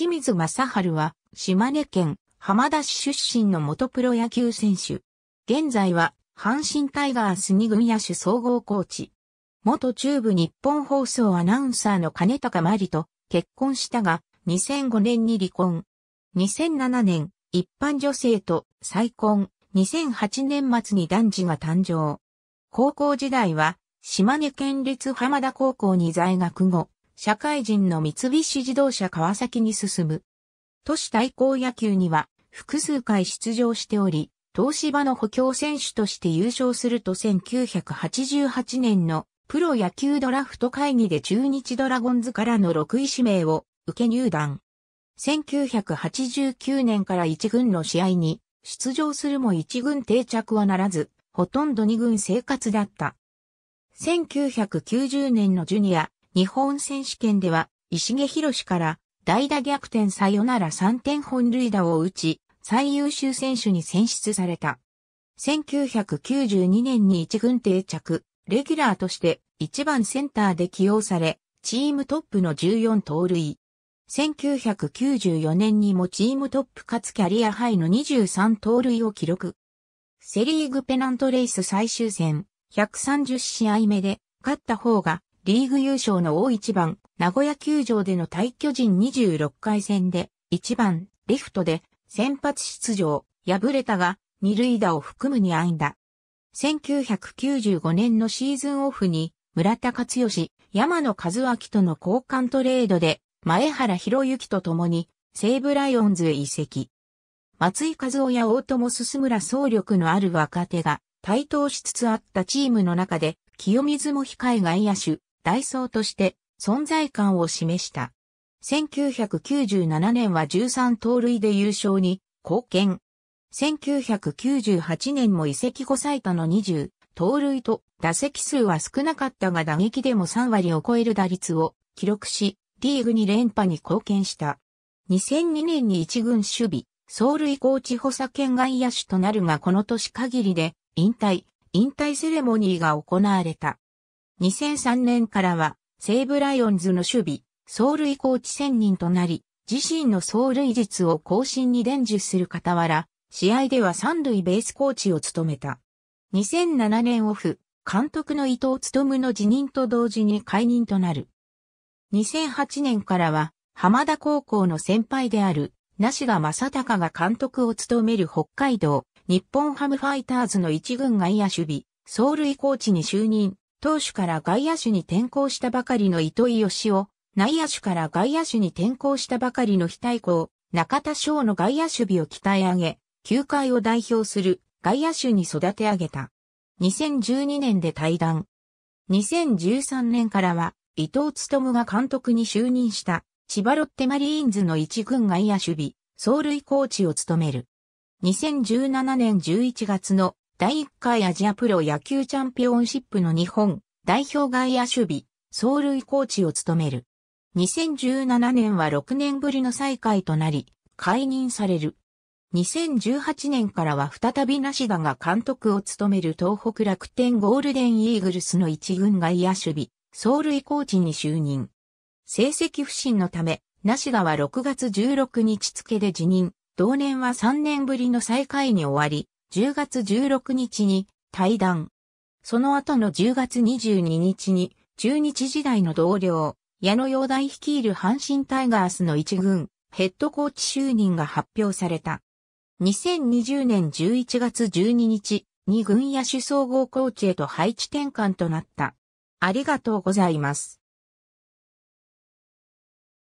清水正春は、島根県浜田市出身の元プロ野球選手。現在は、阪神タイガース2組野手総合コーチ。元中部日本放送アナウンサーの金高麻里と結婚したが、2005年に離婚。2007年、一般女性と再婚。2008年末に男児が誕生。高校時代は、島根県立浜田高校に在学後、社会人の三菱自動車川崎に進む。都市対抗野球には複数回出場しており、東芝の補強選手として優勝すると1988年のプロ野球ドラフト会議で中日ドラゴンズからの6位指名を受け入団。1989年から1軍の試合に出場するも1軍定着はならず、ほとんど2軍生活だった。1990年のジュニア日本選手権では、石毛博から代打逆転さよなら3点本塁打を打ち、最優秀選手に選出された。1992年に一軍定着、レギュラーとして1番センターで起用され、チームトップの14盗塁。1994年にもチームトップかつキャリアハイの23盗塁を記録。セリーグペナントレース最終戦、130試合目で勝った方がリーグ優勝の大一番、名古屋球場での対巨人26回戦で、1番、リフトで、先発出場、敗れたが、二塁打を含むに安打。1995年のシーズンオフに、村田勝義、山野和明との交換トレードで、前原博之と共に、西武ライオンズへ移籍。松井和夫や大友進村総力のある若手が、台頭しつつあったチームの中で、清水も控え外野手、ダイソーとして存在感を示した。1997年は13盗塁で優勝に貢献。1998年も移籍後最多の20盗塁と打席数は少なかったが打撃でも3割を超える打率を記録し、リーグに連覇に貢献した。2002年に一軍守備、走塁コーチ補佐兼外野手となるがこの年限りで引退、引退セレモニーが行われた。2003年からは西武ライオンズの守備、走塁コーチ専任となり、自身の走塁術を更新に伝授する傍ら、試合では三塁ベースコーチを務めた。2007年オフ、監督の伊藤務の辞任と同時に解任となる。2008年からは、浜田高校の先輩である、梨田正隆が監督を務める北海道、日本ハムファイターズの一軍外野守備、走塁コーチに就任。投手から外野手に転向したばかりの糸井義雄、内野手から外野手に転向したばかりの非対抗、中田翔の外野守備を鍛え上げ、球界を代表する外野手に育て上げた。2012年で退団。2013年からは、伊藤勤が監督に就任した千葉ロッテマリーンズの一軍外野守備、走塁コーチを務める。2017年11月の第1回アジアプロ野球チャンピオンシップの日本代表外野守備、走塁コーチを務める。2017年は6年ぶりの再開となり、解任される。2018年からは再びナシダが監督を務める東北楽天ゴールデンイーグルスの一軍外野守備、走塁コーチに就任。成績不振のため、ナシダは6月16日付で辞任、同年は3年ぶりの再開に終わり、10月16日に退団。その後の10月22日に中日時代の同僚、矢野陽大率いる阪神タイガースの一軍、ヘッドコーチ就任が発表された。2020年11月12日に軍野手総合コーチへと配置転換となった。ありがとうございます。